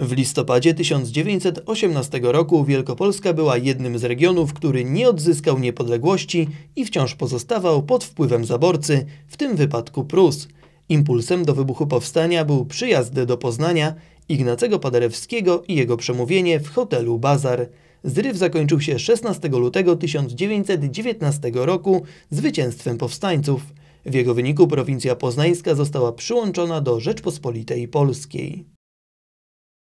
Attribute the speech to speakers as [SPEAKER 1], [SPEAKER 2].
[SPEAKER 1] W listopadzie 1918 roku Wielkopolska była jednym z regionów, który nie odzyskał niepodległości i wciąż pozostawał pod wpływem zaborcy, w tym wypadku Prus. Impulsem do wybuchu powstania był przyjazd do Poznania Ignacego Paderewskiego i jego przemówienie w hotelu Bazar. Zryw zakończył się 16 lutego 1919 roku zwycięstwem powstańców. W jego wyniku prowincja poznańska została przyłączona do Rzeczpospolitej Polskiej.